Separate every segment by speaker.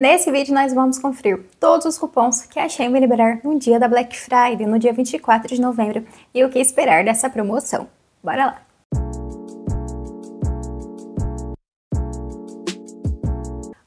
Speaker 1: Nesse vídeo nós vamos conferir todos os cupons que a Shein vai liberar no dia da Black Friday, no dia 24 de novembro, e o que esperar dessa promoção. Bora lá!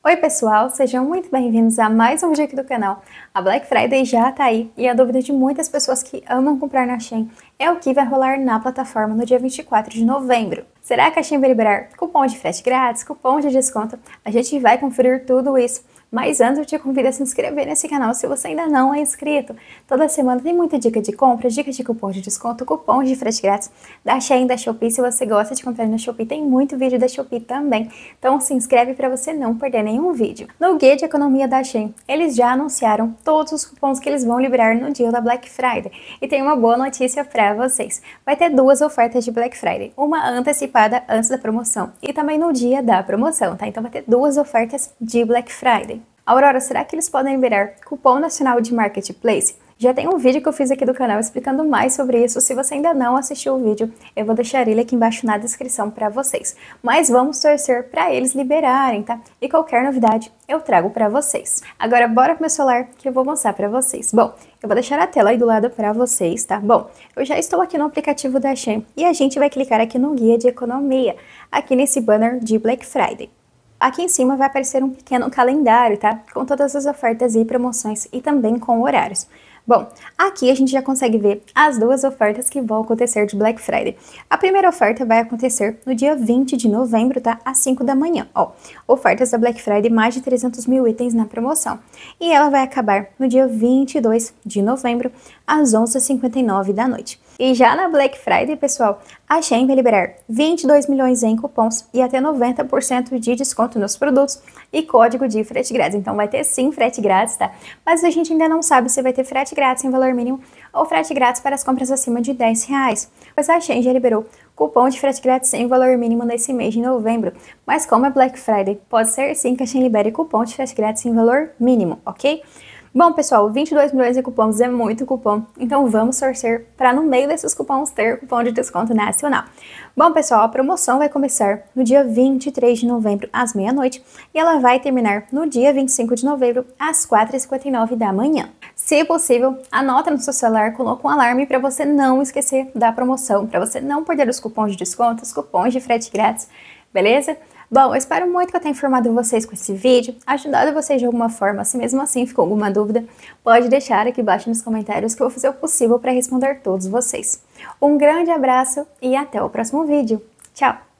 Speaker 1: Oi pessoal, sejam muito bem-vindos a mais um vídeo aqui do canal. A Black Friday já tá aí e a dúvida de muitas pessoas que amam comprar na Shein é o que vai rolar na plataforma no dia 24 de novembro. Será que a Shein vai liberar cupom de frete grátis, cupom de desconto? A gente vai conferir tudo isso mas antes eu te convido a se inscrever nesse canal se você ainda não é inscrito. Toda semana tem muita dica de compras, dicas de cupom de desconto, cupons de frete grátis da Shein, da Shopee. Se você gosta de comprar na Shopee, tem muito vídeo da Shopee também. Então se inscreve para você não perder nenhum vídeo. No Guia de Economia da Shein, eles já anunciaram todos os cupons que eles vão liberar no dia da Black Friday. E tem uma boa notícia para vocês. Vai ter duas ofertas de Black Friday, uma antecipada antes da promoção e também no dia da promoção, tá? Então vai ter duas ofertas de Black Friday. Aurora, será que eles podem liberar cupom nacional de marketplace? Já tem um vídeo que eu fiz aqui do canal explicando mais sobre isso. Se você ainda não assistiu o vídeo, eu vou deixar ele aqui embaixo na descrição para vocês. Mas vamos torcer para eles liberarem, tá? E qualquer novidade eu trago para vocês. Agora bora pro meu celular que eu vou mostrar para vocês. Bom, eu vou deixar a tela aí do lado para vocês, tá? Bom, eu já estou aqui no aplicativo da Shein e a gente vai clicar aqui no guia de economia, aqui nesse banner de Black Friday. Aqui em cima vai aparecer um pequeno calendário, tá? Com todas as ofertas e promoções e também com horários. Bom, aqui a gente já consegue ver as duas ofertas que vão acontecer de Black Friday. A primeira oferta vai acontecer no dia 20 de novembro, tá? Às 5 da manhã. Ó, ofertas da Black Friday, mais de 300 mil itens na promoção. E ela vai acabar no dia 22 de novembro, às 11h59 da noite. E já na Black Friday, pessoal, a Shein vai liberar 22 milhões em cupons e até 90% de desconto nos produtos e código de frete grátis. Então vai ter sim frete grátis, tá? Mas a gente ainda não sabe se vai ter frete grátis em valor mínimo ou frete grátis para as compras acima de 10 reais. Pois a Shein já liberou cupom de frete grátis em valor mínimo nesse mês de novembro. Mas como é Black Friday, pode ser sim que a Shein libere cupom de frete grátis em valor mínimo, ok? Bom, pessoal, 22 milhões de cupons é muito cupom, então vamos torcer para no meio desses cupons ter cupom de desconto nacional. Bom, pessoal, a promoção vai começar no dia 23 de novembro às meia-noite e ela vai terminar no dia 25 de novembro às 4h59 da manhã. Se possível, anota no seu celular, coloca um alarme para você não esquecer da promoção, para você não perder os cupons de desconto, os cupons de frete grátis, beleza? Bom, eu espero muito que eu tenha informado vocês com esse vídeo, ajudado vocês de alguma forma. Se mesmo assim ficou alguma dúvida, pode deixar aqui embaixo nos comentários que eu vou fazer o possível para responder todos vocês. Um grande abraço e até o próximo vídeo. Tchau!